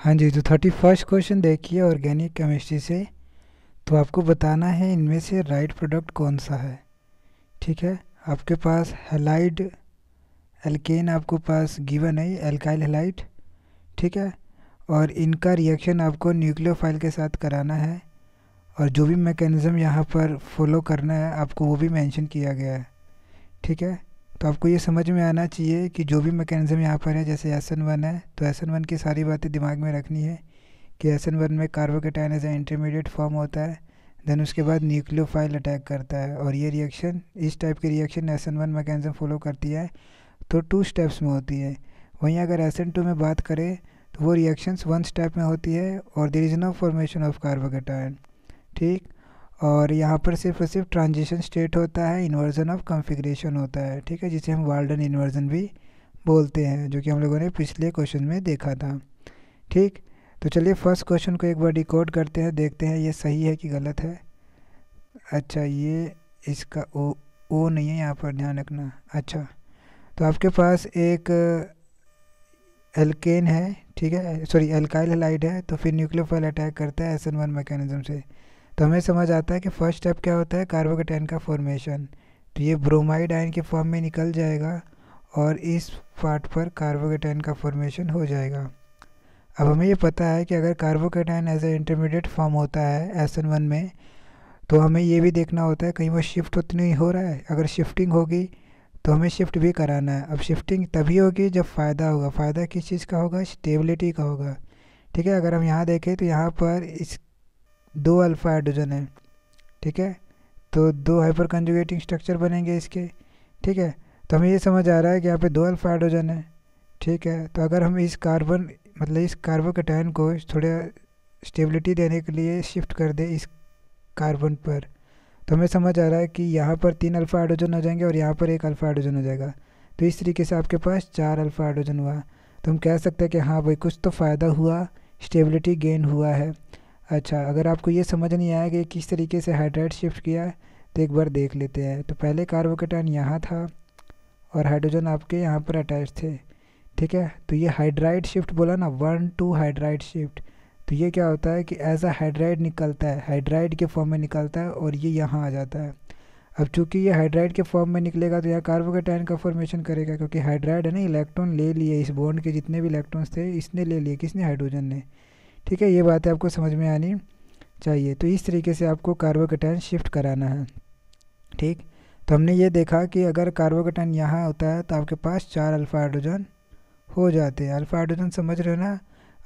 हाँ जी तो थर्टी फर्स्ट क्वेश्चन देखिए ऑर्गेनिक केमिस्ट्री से तो आपको बताना है इनमें से राइट प्रोडक्ट कौन सा है ठीक है आपके पास हेलाइड एल्केन आपको पास गिवन है एल्काइल हेलाइट ठीक है और इनका रिएक्शन आपको न्यूक्लियोफाइल के साथ कराना है और जो भी मैकेनिज़्म यहाँ पर फॉलो करना है आपको वो भी मेंशन किया गया है ठीक है तो आपको ये समझ में आना चाहिए कि जो भी मैकेनिज़्म यहाँ पर है जैसे एस एन वन है तो एस एन वन की सारी बातें दिमाग में रखनी है कि एस एन वन में carbocation as a intermediate form होता है देन उसके बाद न्यूक्लियोफाइल अटैक करता है और ये रिएक्शन इस टाइप की reaction S N one mechanism follow करती है तो टू स्टेप्स में होती है वहीं अगर एस एन टू में बात करें तो वो रिएक्शंस वन स्टेप में होती है और there is no formation of carbocation ठीक और यहाँ पर सिर्फ और सिर्फ ट्रांजिशन स्टेट होता है इन्वर्जन ऑफ कॉन्फ़िगरेशन होता है ठीक है जिसे हम वाल्डन इन्वर्जन भी बोलते हैं जो कि हम लोगों ने पिछले क्वेश्चन में देखा था ठीक तो चलिए फर्स्ट क्वेश्चन को एक बार डिकोड करते हैं देखते हैं ये सही है कि गलत है अच्छा ये इसका ओ ओ नहीं है यहाँ पर ध्यान रखना अच्छा तो आपके पास एक एल्केन है ठीक है सॉरी एल्काइल हेलाइड है तो फिर न्यूक्लियोफाइल अटैक करता है एस एन वन मैकेनिज्म से तो हमें समझ आता है कि फर्स्ट स्टेप क्या होता है कार्बोकेटाइन का फॉर्मेशन तो ये ब्रोमाइड आयन के फॉर्म में निकल जाएगा और इस पार्ट पर कार्बोकेटाइन का फॉर्मेशन हो जाएगा अब हमें ये पता है कि अगर carbocation as a intermediate form होता है एस एन वन में तो हमें ये भी देखना होता है कहीं वो शिफ्ट तो नहीं हो रहा है अगर शिफ्टिंग होगी तो हमें शिफ्ट भी कराना है अब शिफ्टिंग तभी होगी जब फ़ायदा होगा फ़ायदा किस चीज़ का होगा स्टेबिलिटी का होगा ठीक है अगर हम यहाँ देखें तो यहाँ पर इस दो अल्फ़ा हाइड्रोजन है ठीक है तो दो हाइपर कंजुगेटिंग स्ट्रक्चर बनेंगे इसके ठीक है तो हमें ये समझ आ रहा है कि यहाँ पे दो अल्फ़ा हाइड्रोजन है ठीक है तो अगर हम इस कार्बन मतलब इस कार्बोकैटायन को थोड़ा स्टेबिलिटी देने के लिए शिफ्ट कर दें इस कार्बन पर तो हमें समझ आ रहा है कि यहाँ पर तीन अल्फ़ा हाइड्रोजन हो जाएंगे और यहाँ पर एक अल्फ़ा हाइड्रोजन हो जाएगा तो इस तरीके से आपके पास चार अल्फ़ा हाइड्रोजन हुआ तो हम कह सकते हैं कि हाँ भाई कुछ तो फ़ायदा हुआ स्टेबिलिटी गेन हुआ है अच्छा अगर आपको ये समझ नहीं आया कि किस तरीके से हाइड्राइड शिफ्ट किया है तो एक बार देख लेते हैं तो पहले कार्बोकेटाइन यहाँ था और हाइड्रोजन आपके यहाँ पर अटैच थे ठीक है तो ये हाइड्राइड शिफ्ट बोला ना वन टू हाइड्राइड शिफ्ट तो ये क्या होता है कि एज अ हाइड्राइड निकलता है हाइड्राइड के फॉर्म में निकलता है और ये यहाँ आ जाता है अब चूंकि ये हाइड्राइड के फॉर्म में निकलेगा तो यह कार्बोकेटाइन का फॉर्मेशन करेगा क्योंकि हाइड्राइड है ना इलेक्ट्रॉन ले लिए इस बॉन्ड के जितने भी इलेक्ट्रॉन्स थे इसने ले लिए किसने हाइड्रोजन ने ठीक है ये बातें आपको समझ में आनी चाहिए तो इस तरीके से आपको कार्बोकेटाइन शिफ्ट कराना है ठीक तो हमने ये देखा कि अगर कार्बोकेटाइन यहाँ होता है तो आपके पास चार अल्फ़ा हाइड्रोजन हो जाते हैं अल्फ़ा हाइड्रोजन समझ रहे हो ना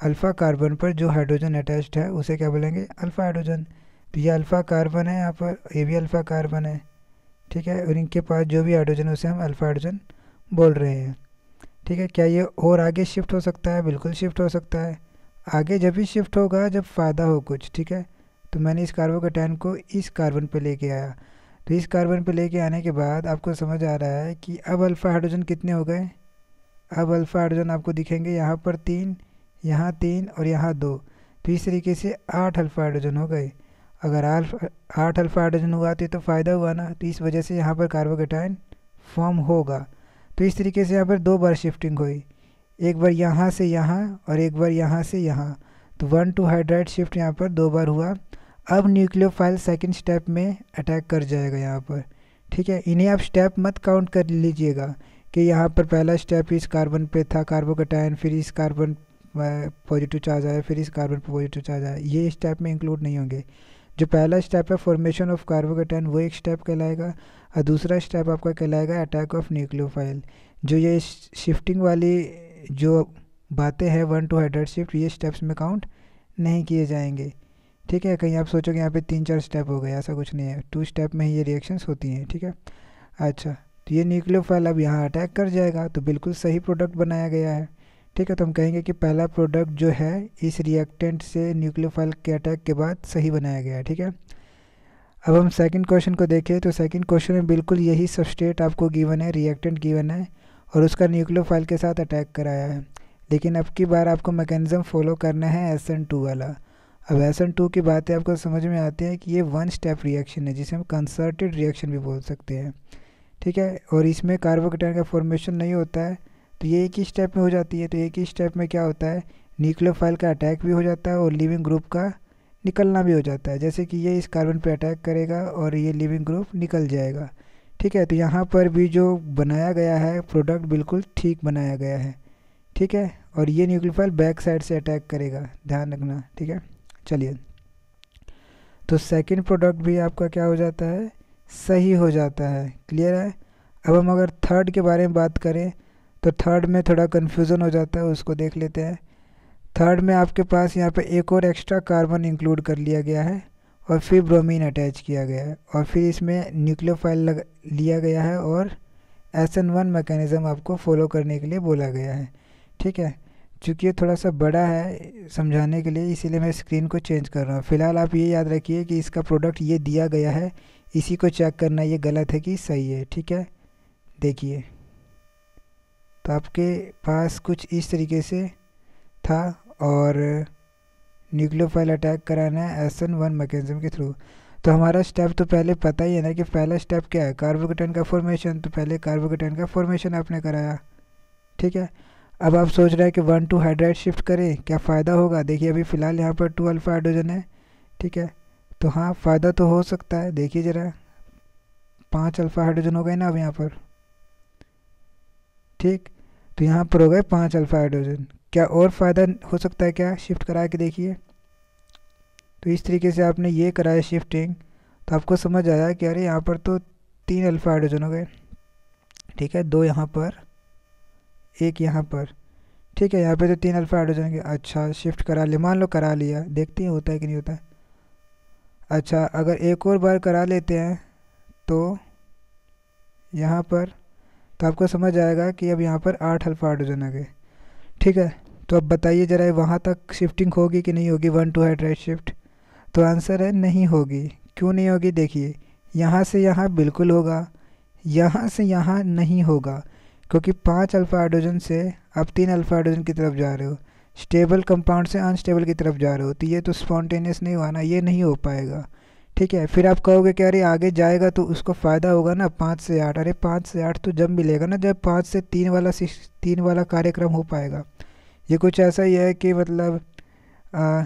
अल्फ़ा कार्बन पर जो हाइड्रोजन अटैच्ड है उसे क्या बोलेंगे अल्फ़ा हाइड्रोजन तो ये अल्फ़ा कार्बन है यहाँ पर ये भी अल्फ़ा कार्बन है ठीक है और इनके पास जो भी हाइड्रोजन है उसे हम अल्फ़ा हाइड्रोजन बोल रहे हैं ठीक है क्या ये और आगे शिफ्ट हो सकता है बिल्कुल शिफ्ट हो सकता है आगे जब भी शिफ्ट होगा जब फ़ायदा हो कुछ ठीक है तो मैंने इस कार्बोकैटायन को इस कार्बन पर लेके आया तो इस कार्बन पर लेके आने के बाद आपको समझ आ रहा है कि अब अल्फ़ा हाइड्रोजन कितने हो गए अब अल्फ़ा हाइड्रोजन आपको दिखेंगे यहाँ पर तीन यहाँ तीन और यहाँ दो तो इस तरीके से आठ अल्फ़ा हाइड्रोजन हो गए अगर आल्फा आठ अल्फ़ा हाइड्रोजन हुआ तो तो फ़ायदा हुआ ना तो इस वजह से यहाँ पर कार्बोकेटाइन फॉर्म होगा तो इस तरीके से यहाँ पर दो बार शिफ्टिंग हुई एक बार यहाँ से यहाँ और एक बार यहाँ से यहाँ तो वन टू हाइड्राइड शिफ्ट यहाँ पर दो बार हुआ अब न्यूक्लियो फाइल सेकेंड स्टेप में अटैक कर जाएगा यहाँ पर ठीक है इन्हें आप स्टेप मत काउंट कर लीजिएगा कि यहाँ पर पहला स्टेप इस कार्बन पे था कार्बो कार्बोकटायन फिर इस कार्बन पॉजिटिव चार्ज आया फिर इस कार्बन पर पॉजिटिव चार्ज आया ये स्टेप में इंक्लूड नहीं होंगे जो पहला स्टेप है फॉर्मेशन ऑफ कार्बो कार्बोकटाइन वो एक स्टेप कहलाएगा और दूसरा स्टेप आपका कहलाएगा अटैक ऑफ फाइल जो ये शिफ्टिंग वाली जो बातें हैं वन टू हंड्रेड शिफ्ट ये स्टेप्स में काउंट नहीं किए जाएंगे ठीक है कहीं आप सोचोगे यहाँ पे तीन चार स्टेप हो गए ऐसा कुछ नहीं है टू स्टेप में ही ये रिएक्शंस होती हैं ठीक है अच्छा तो ये न्यूक्लियोफाइल अब यहाँ अटैक कर जाएगा तो बिल्कुल सही प्रोडक्ट बनाया गया है ठीक है तो हम कहेंगे कि पहला प्रोडक्ट जो है इस रिएक्टेंट से न्यूक्लियोफाइल के अटैक के बाद सही बनाया गया है ठीक है अब हम सेकेंड क्वेश्चन को देखें तो सेकेंड क्वेश्चन में बिल्कुल यही सबस्टेट आपको गिवन है रिएक्टेंट गिवन है और उसका न्यूक्लियो फाइल के साथ अटैक कराया है लेकिन अब की बार आपको मैकेनिज़म फॉलो करना है एस एन टू वाला अब एस एन टू की बातें आपको समझ में आती हैं कि ये वन स्टेप रिएक्शन है जिसे हम कंसर्टेड रिएक्शन भी बोल सकते हैं ठीक है और इसमें कार्बोकेटाइन का फॉर्मेशन नहीं होता है तो ये एक ही स्टेप में हो जाती है तो एक ही स्टेप में क्या होता है न्यूक्लियो फाइल का अटैक भी हो जाता है और लिविंग ग्रुप का निकलना भी हो जाता है जैसे कि ये इस कार्बन पर अटैक करेगा और ये लिविंग ग्रुप निकल जाएगा ठीक है तो यहाँ पर भी जो बनाया गया है प्रोडक्ट बिल्कुल ठीक बनाया गया है ठीक है और ये न्यूक्लियोफाइल बैक साइड से अटैक करेगा ध्यान रखना ठीक है चलिए तो सेकंड प्रोडक्ट भी आपका क्या हो जाता है सही हो जाता है क्लियर है अब हम अगर थर्ड के बारे में बात करें तो थर्ड में थोड़ा कन्फ्यूज़न हो जाता है उसको देख लेते हैं थर्ड में आपके पास यहाँ पर एक और एक्स्ट्रा कार्बन इंक्लूड कर लिया गया है और फिर ब्रोमीन अटैच किया गया है और फिर इसमें न्यूक्लियोफाइल लग लिया गया है और एस एन वन मैकेनिज़म आपको फॉलो करने के लिए बोला गया है ठीक है चूँकि ये थोड़ा सा बड़ा है समझाने के लिए इसीलिए मैं स्क्रीन को चेंज कर रहा हूँ फ़िलहाल आप ये याद रखिए कि इसका प्रोडक्ट ये दिया गया है इसी को चेक करना ये गलत है कि सही है ठीक है देखिए तो आपके पास कुछ इस तरीके से था और न्यूक्लियोफाइल अटैक कराना है एस एन वन मैकेजम के थ्रू तो हमारा स्टेप तो पहले पता ही है ना कि पहला स्टेप क्या है कार्बोकेटन का फॉर्मेशन तो पहले कार्बोकेटन का फॉर्मेशन आपने कराया ठीक है अब आप सोच रहे हैं कि वन टू हाइड्राइड शिफ्ट करें क्या फ़ायदा होगा देखिए अभी फ़िलहाल यहाँ पर टू अल्फा हाइड्रोजन है ठीक है तो हाँ फ़ायदा तो हो सकता है देखिए ज़रा पाँच अल्फ़ा हाइड्रोजन हो गए ना अब यहाँ पर ठीक तो यहाँ पर हो गए पाँच अल्फ़ा हाइड्रोजन क्या और फ़ायदा हो सकता है क्या शिफ्ट करा के देखिए तो इस तरीके से आपने ये कराया शिफ्टिंग तो आपको समझ आया कि अरे यहाँ पर तो तीन अल्फ़ा हाइड्रोजन हो गए ठीक है दो यहाँ पर एक यहाँ पर ठीक है यहाँ पे तो तीन अल्फ़ा हाइड्रोजन के अच्छा शिफ्ट करा लिया मान लो करा लिया देखते हैं होता है कि नहीं होता है अच्छा अगर एक और बार करा लेते हैं तो यहाँ पर तो आपको समझ आएगा कि अब यहाँ पर आठ अल्फ़ा हाइड्रोजन आ गए ठीक है तो अब बताइए ज़रा वहाँ तक शिफ्टिंग होगी कि नहीं होगी वन टू हेड शिफ्ट तो आंसर है नहीं होगी क्यों नहीं होगी देखिए यहाँ से यहाँ बिल्कुल होगा यहाँ से यहाँ नहीं होगा क्योंकि पांच अल्फ़ा हाइड्रोजन से आप तीन अल्फ़ा हाइड्रोजन की तरफ जा रहे हो स्टेबल कंपाउंड से अनस्टेबल की तरफ जा रहे हो तो ये तो स्पॉन्टेनियस नहीं हुआ ना ये नहीं हो पाएगा ठीक है फिर आप कहोगे कि अरे आगे जाएगा तो उसको फ़ायदा होगा ना पाँच से आठ अरे पाँच से आठ तो जब मिलेगा ना जब पाँच से तीन वाला तीन वाला कार्यक्रम हो पाएगा ये कुछ ऐसा ही है कि मतलब आ,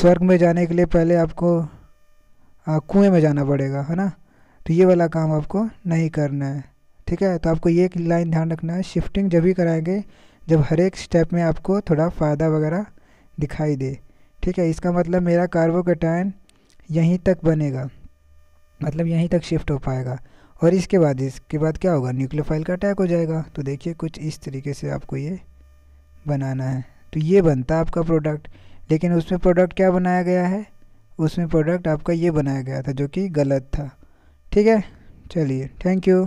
स्वर्ग में जाने के लिए पहले आपको कुएं में जाना पड़ेगा है ना तो ये वाला काम आपको नहीं करना है ठीक है तो आपको ये लाइन ध्यान रखना है शिफ्टिंग जब भी कराएंगे जब हर एक स्टेप में आपको थोड़ा फ़ायदा वगैरह दिखाई दे ठीक है इसका मतलब मेरा कार्बो कार्बोकेटाइन यहीं तक बनेगा मतलब यहीं तक शिफ्ट हो पाएगा और इसके बाद इसके बाद क्या होगा न्यूक्लियोफाइल का अटैक हो जाएगा तो देखिए कुछ इस तरीके से आपको ये बनाना है तो ये बनता है आपका प्रोडक्ट लेकिन उसमें प्रोडक्ट क्या बनाया गया है उसमें प्रोडक्ट आपका ये बनाया गया था जो कि गलत था ठीक है चलिए थैंक यू